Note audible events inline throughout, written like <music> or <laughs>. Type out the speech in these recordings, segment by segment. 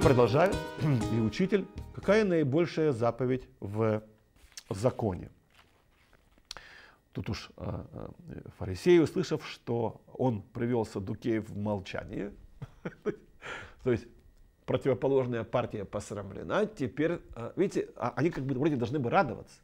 продолжают, <clears throat> и учитель, какая наибольшая заповедь в законе. Тут уж а, а, фарисей, услышав, что он привел Садукеев в молчание, <laughs> то есть противоположная партия посрамлена, теперь, а, видите, они как бы вроде должны бы радоваться.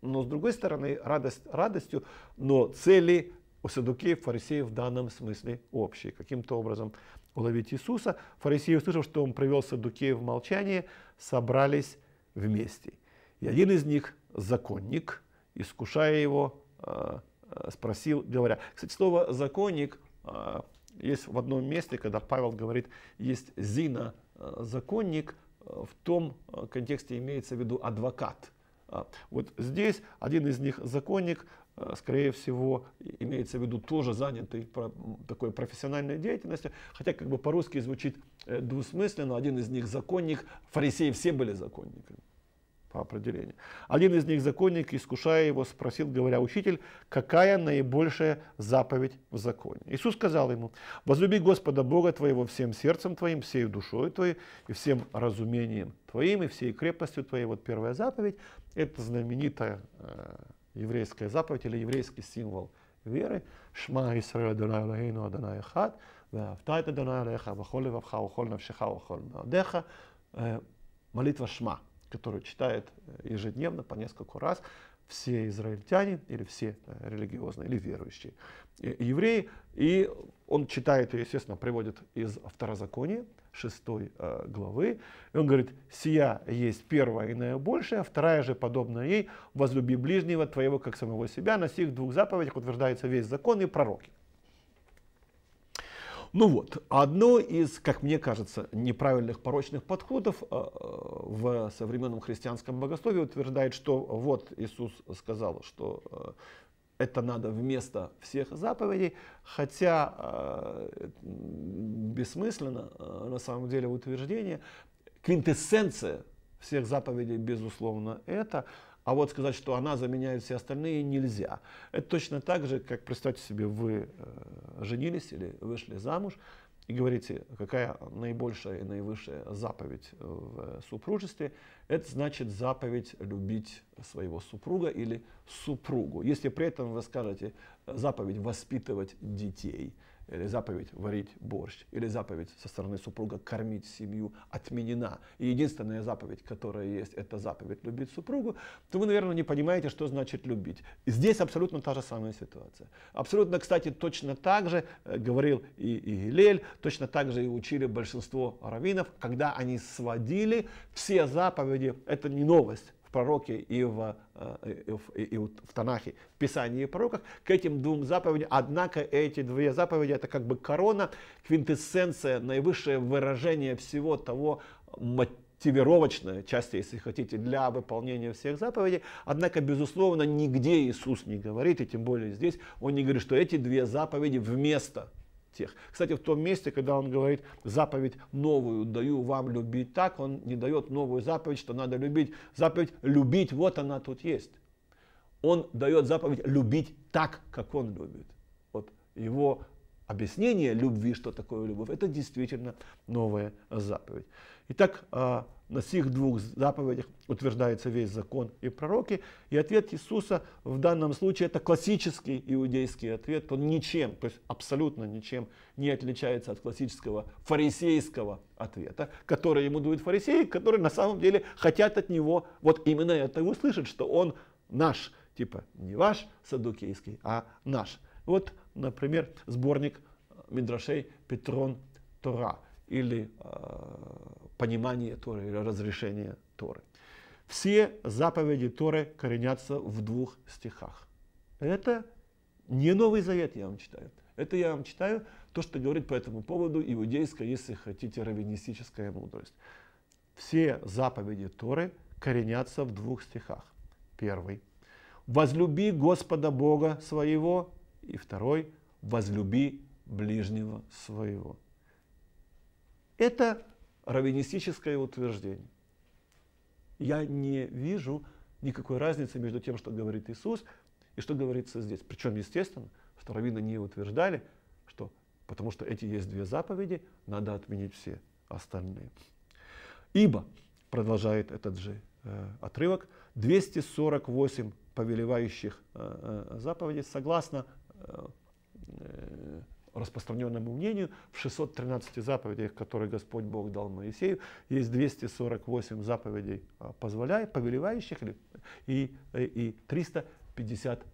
Но с другой стороны, радость радостью, но цели у садукеев, фарисеев в данном смысле общие. Каким-то образом уловить Иисуса. Фарисеи, услышав, что он провел Садукея в молчании, собрались вместе. И один из них, законник, искушая его, а, а, спросил, говоря. Кстати, слово «законник» а, есть в одном месте, когда Павел говорит, есть Зина, законник, в том контексте имеется в виду адвокат. Вот здесь один из них законник, Э, скорее всего, имеется в виду тоже занятый такой профессиональной деятельностью, хотя как бы по-русски звучит э, двусмысленно, один из них законник, фарисеи все были законниками по определению. Один из них законник, искушая его, спросил, говоря, «Учитель, какая наибольшая заповедь в законе?» Иисус сказал ему, «Возлюби Господа Бога твоего всем сердцем твоим, всей душой твоей, и всем разумением твоим, и всей крепостью твоей». Вот первая заповедь – это знаменитая э, еврейская заповедь или еврейский символ веры. Шма Исраэль Адонай Элогейну Адонай Эхад, Ваавтайт Адонай Элеха, Вахоль Вавха, Ухоль Навшиха, Ухоль Наадеха. Э, молитва Шма, которую читает э, ежедневно по несколько раз все израильтяне или все э, религиозные или верующие евреи. И он читает ее, естественно, приводит из второзакония, 6 э, главы. И он говорит, «Сия есть первая и наибольшая, а вторая же подобная ей, возлюби ближнего твоего, как самого себя». На сих двух заповедях утверждается весь закон и пророки. Ну вот, одно из, как мне кажется, неправильных порочных подходов э, в современном христианском богословии утверждает, что вот Иисус сказал, что э, это надо вместо всех заповедей, хотя э, бессмысленно э, на самом деле утверждение. Квинтэссенция всех заповедей, безусловно, это, а вот сказать, что она заменяет все остальные, нельзя. Это точно так же, как представьте себе, вы э, женились или вышли замуж, э, и говорите, какая наибольшая и наивысшая заповедь э, в супружестве, это значит заповедь любить своего супруга или супругу. Если при этом вы скажете э, заповедь воспитывать детей, или заповедь варить борщ, или заповедь со стороны супруга кормить семью отменена. И единственная заповедь, которая есть, это заповедь любить супругу, то вы, наверное, не понимаете, что значит любить. здесь абсолютно та же самая ситуация. Абсолютно, кстати, точно так же э, говорил и, и Гилель, точно так же и учили большинство раввинов, когда они сводили все заповеди, это не новость, пророке э, и в, и, и, и в Танахе, в Писании и в пророках, к этим двум заповедям. Однако эти две заповеди это как бы корона, квинтэссенция, наивысшее выражение всего того мотивировочная части, если хотите, для выполнения всех заповедей. Однако, безусловно, нигде Иисус не говорит, и тем более здесь, он не говорит, что эти две заповеди вместо тех. Кстати, в том месте, когда он говорит заповедь новую даю вам любить так, он не дает новую заповедь, что надо любить. Заповедь любить, вот она тут есть. Он дает заповедь любить так, как он любит. Вот его объяснение любви, что такое любовь, это действительно новая заповедь. Итак, а, на сих двух заповедях утверждается весь закон и пророки. И ответ Иисуса в данном случае это классический иудейский ответ. Он ничем, то есть абсолютно ничем не отличается от классического фарисейского ответа, который ему дают фарисеи, которые на самом деле хотят от него вот именно это услышать, что он наш, типа не ваш садукейский, а наш. Вот, например, сборник Мидрашей Петрон Тора или э, понимание Торы или разрешение Торы. Все заповеди Торы коренятся в двух стихах. Это не Новый Завет, я вам читаю. Это я вам читаю то, что говорит по этому поводу иудейская, если хотите, раввинистическая мудрость. Все заповеди Торы коренятся в двух стихах. Первый. Возлюби Господа Бога своего. И второй. Возлюби ближнего своего. Это раввинистическое утверждение. Я не вижу никакой разницы между тем, что говорит Иисус, и что говорится здесь. Причем, естественно, что раввины не утверждали, что потому что эти есть две заповеди, надо отменить все остальные. Ибо, продолжает этот же э, отрывок, 248 повелевающих э, э, заповедей, согласно э, э распространенному мнению, в 613 заповедях, которые Господь Бог дал Моисею, есть 248 заповедей а, позволяя, повелевающих и, и 350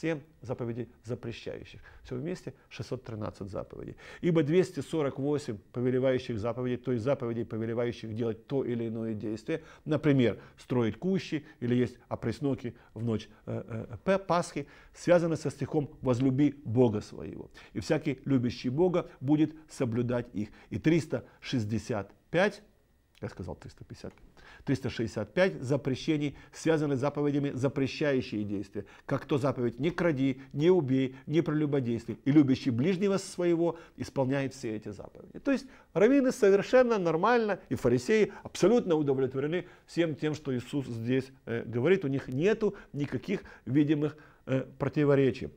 7 э, заповедей запрещающих. Все вместе 613 заповедей. Ибо 248 повелевающих заповедей, то есть заповедей, повелевающих делать то или иное действие, например, строить кущи или есть опресноки в ночь э, э, Пасхи, связаны со стихом «возлюби Бога своего». И всякий любящий Бога будет соблюдать их. И 365 я сказал 350, 365 запрещений, связанных с заповедями, запрещающие действия. Как то заповедь «не кради», «не убей», «не прелюбодействуй». И любящий ближнего своего исполняет все эти заповеди. То есть раввины совершенно нормально, и фарисеи абсолютно удовлетворены всем тем, что Иисус здесь э, говорит. У них нет никаких видимых э, противоречий.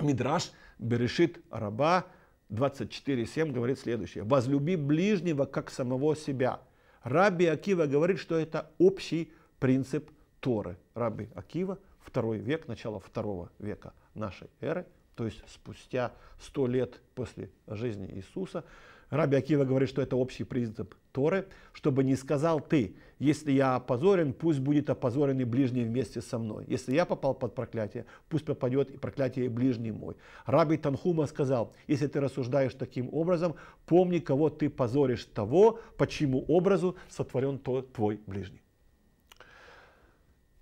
Мидраш берешит раба 24.7 говорит следующее. «Возлюби ближнего, как самого себя». Раби Акива говорит, что это общий принцип Торы. Раби Акива, второй век, начало второго века нашей эры, то есть спустя сто лет после жизни Иисуса, Раби Акива говорит, что это общий принцип Торы, чтобы не сказал ты, если я опозорен, пусть будет опозорен и ближний вместе со мной. Если я попал под проклятие, пусть попадет и проклятие и ближний мой. Раби Танхума сказал, если ты рассуждаешь таким образом, помни, кого ты позоришь того, почему чьему образу сотворен то твой ближний.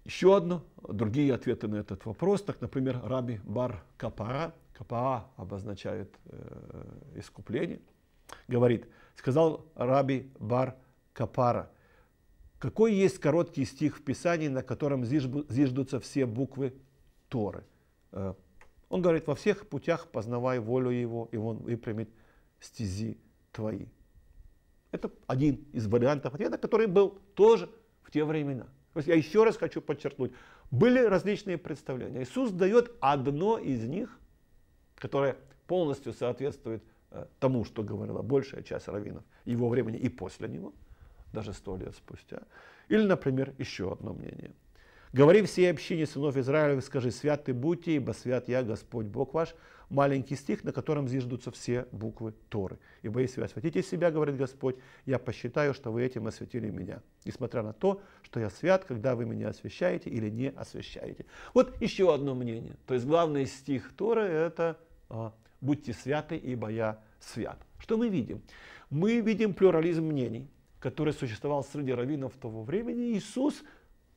Еще одно, другие ответы на этот вопрос, так, например, Раби Бар Капара, Капаа обозначает э, искупление – говорит, сказал раби Бар Капара, какой есть короткий стих в Писании, на котором зиждутся все буквы Торы? Э, он говорит, во всех путях познавай волю его, и он выпрямит стези твои. Это один из вариантов ответа, который был тоже в те времена. То есть я еще раз хочу подчеркнуть, были различные представления. Иисус дает одно из них, которое полностью соответствует Э, тому, что говорила большая часть раввинов его времени и после него, даже сто лет спустя. Или, например, еще одно мнение. «Говори всей общине сынов Израилевых, скажи, святы будьте, ибо свят я, Господь Бог ваш». Маленький стих, на котором зиждутся все буквы Торы. «Ибо если вы осветите себя, говорит Господь, я посчитаю, что вы этим осветили меня, несмотря на то, что я свят, когда вы меня освещаете или не освещаете». Вот еще одно мнение. То есть главный стих Торы – это будьте святы, ибо я свят. Что мы видим? Мы видим плюрализм мнений, который существовал среди раввинов того времени. Иисус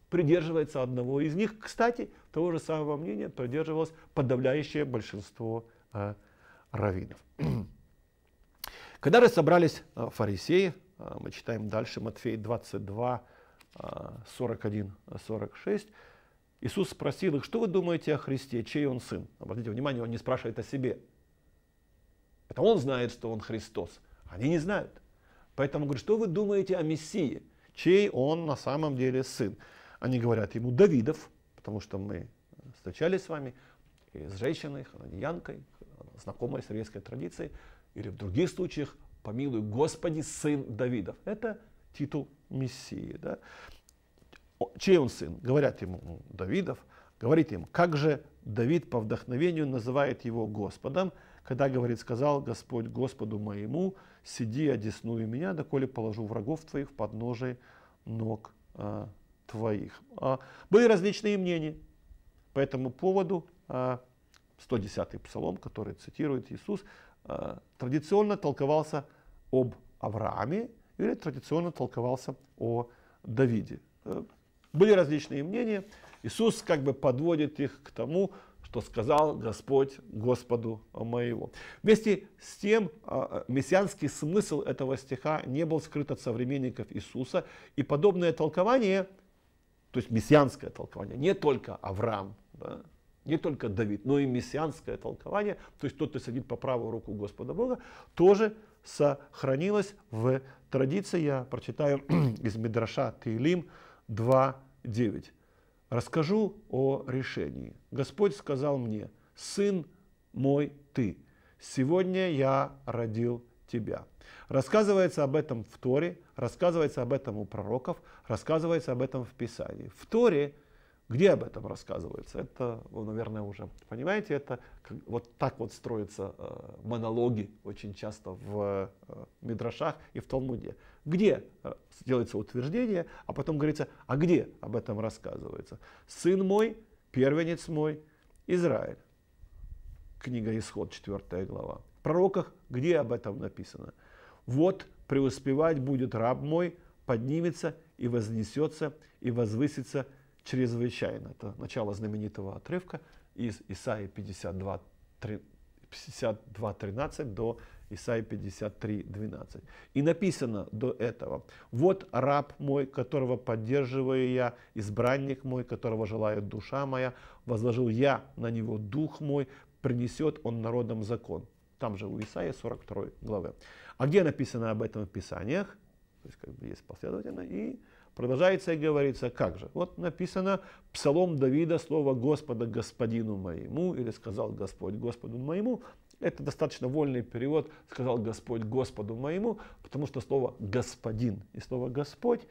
придерживается одного из них. Кстати, того же самого мнения придерживалось подавляющее большинство э, раввинов. <clears throat> Когда же собрались э, фарисеи, э, мы читаем дальше Матфея 22, 41, 46, Иисус спросил их, что вы думаете о Христе, чей он сын? Обратите внимание, он не спрашивает о себе, это он знает, что он Христос. Они не знают. Поэтому говорит, что вы думаете о Мессии? Чей он на самом деле сын? Они говорят ему Давидов, потому что мы встречались с вами и с женщиной, хананьянкой, знакомой с еврейской традицией, или в других случаях помилуй Господи, сын Давидов. Это титул Мессии. Да? Чей он сын? Говорят ему ну, Давидов. Говорит им, как же Давид по вдохновению называет его Господом – когда, говорит, сказал Господь Господу моему, сиди, одесную меня, доколе положу врагов твоих в подножие ног а, твоих. А, были различные мнения по этому поводу. А, 110-й псалом, который цитирует Иисус, а, традиционно толковался об Аврааме или традиционно толковался о Давиде. Э, были различные мнения. Иисус как бы подводит их к тому, что сказал Господь Господу моего. Вместе с тем, а, а, мессианский смысл этого стиха не был скрыт от современников Иисуса, и подобное толкование, то есть мессианское толкование, не только Авраам, да, не только Давид, но и мессианское толкование, то есть тот, кто сидит по правую руку Господа Бога, тоже сохранилось в традиции. Я прочитаю <clears throat> из Мидраша Тейлим 2.9. Расскажу о решении. Господь сказал мне, «Сын мой ты, сегодня я родил тебя». Рассказывается об этом в Торе, рассказывается об этом у пророков, рассказывается об этом в Писании. В Торе – где об этом рассказывается? Это, вы, ну, наверное, уже понимаете, это вот так вот строятся э, монологи очень часто в э, Мидрашах и в Талмуде. Где э, делается утверждение, а потом говорится, а где об этом рассказывается? Сын мой, первенец мой, Израиль. Книга Исход, 4 глава. В пророках где об этом написано? Вот преуспевать будет раб мой, поднимется и вознесется и возвысится чрезвычайно. Это начало знаменитого отрывка из Исаии 52:13 до Исаии 53:12. И написано до этого, «Вот раб мой, которого поддерживаю я, избранник мой, которого желает душа моя, возложил я на него дух мой, принесет он народам закон». Там же у Исаия 42 главы. А где написано об этом в Писаниях? То есть, как бы есть последовательно. И Продолжается и говорится, как же? Вот написано псалом Давида, слово Господа Господину моему, или сказал Господь Господу моему. Это достаточно вольный перевод, сказал Господь Господу моему, потому что слово Господин и слово Господь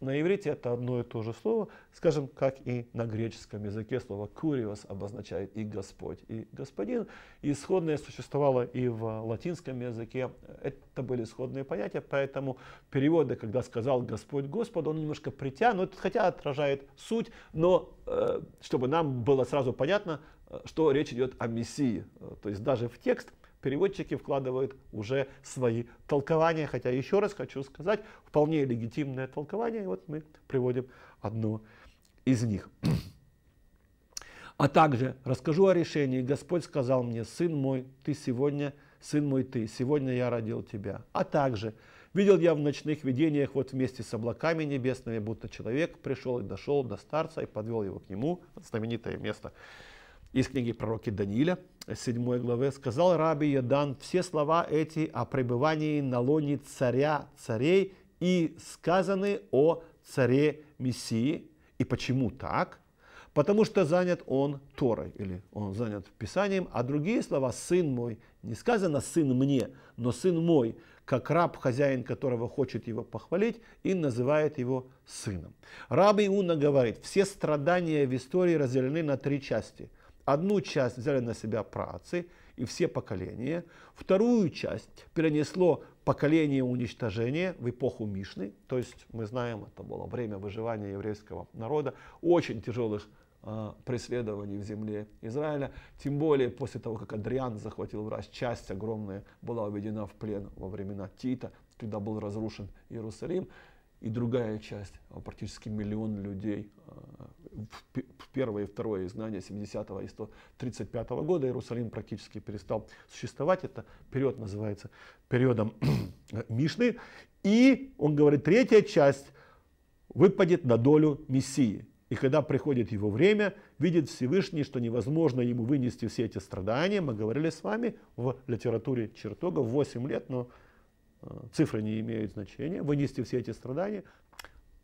на иврите это одно и то же слово, скажем, как и на греческом языке слово «куриос» обозначает и «господь», и «господин». исходное существовало и в латинском языке. Это были исходные понятия, поэтому переводы, когда сказал «Господь Господу», он немножко притянут, хотя отражает суть, но э, чтобы нам было сразу понятно, э, что речь идет о Мессии. То есть даже в текст – переводчики вкладывают уже свои толкования. Хотя еще раз хочу сказать, вполне легитимное толкование. Вот мы приводим одно из них. <clears throat> А также расскажу о решении. Господь сказал мне, сын мой, ты сегодня, сын мой ты, сегодня я родил тебя. А также видел я в ночных видениях вот вместе с облаками небесными, будто человек пришел и дошел до старца и подвел его к нему, знаменитое место из книги пророки Даниила, 7 главе, сказал Раби Ядан все слова эти о пребывании на лоне царя царей и сказаны о царе Мессии. И почему так? Потому что занят он Торой, или он занят Писанием, а другие слова «сын мой» не сказано «сын мне», но «сын мой», как раб, хозяин которого хочет его похвалить, и называет его сыном. Раби Уна говорит, все страдания в истории разделены на три части – Одну часть взяли на себя працы и все поколения, вторую часть перенесло поколение уничтожения в эпоху Мишны, то есть мы знаем, это было время выживания еврейского народа, очень тяжелых а, преследований в земле Израиля, тем более после того, как Адриан захватил власть, часть огромная была уведена в плен во времена Тита, когда был разрушен Иерусалим, и другая часть, а, практически миллион людей а, в первое и второе изгнание 70-го и 135 -го года Иерусалим практически перестал существовать. Это период называется периодом <clears throat> Мишны. И, он говорит, третья часть выпадет на долю Мессии. И когда приходит его время, видит Всевышний, что невозможно ему вынести все эти страдания. Мы говорили с вами в литературе чертога 8 лет, но э, цифры не имеют значения, вынести все эти страдания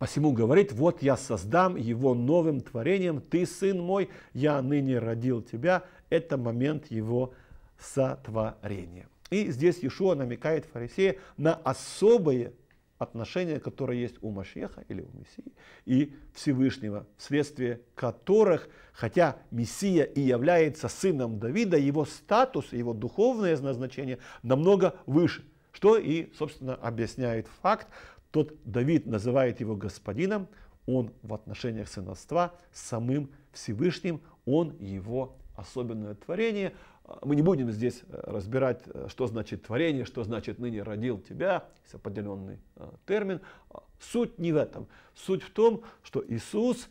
Посему говорит, вот я создам его новым творением, ты сын мой, я ныне родил тебя. Это момент его сотворения. И здесь Иешуа намекает фарисея на особые отношения, которые есть у Машеха или у Мессии и Всевышнего, вследствие которых, хотя Мессия и является сыном Давида, его статус, его духовное назначение намного выше, что и, собственно, объясняет факт тот Давид называет его господином, он в отношениях сыновства с самым Всевышним, он его особенное творение. А, мы не будем здесь э, разбирать, э, что значит творение, что значит ныне родил тебя, есть определенный э, термин. А, суть не в этом. Суть в том, что Иисус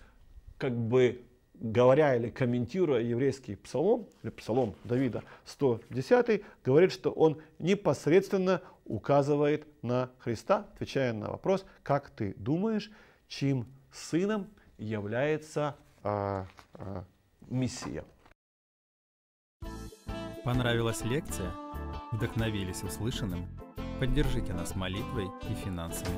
как бы говоря или комментируя еврейский псалом, или псалом Давида 110, говорит, что он непосредственно указывает на Христа, отвечая на вопрос, как ты думаешь, чьим сыном является а, а, Мессия. Понравилась лекция? Вдохновились услышанным? Поддержите нас молитвой и финансами.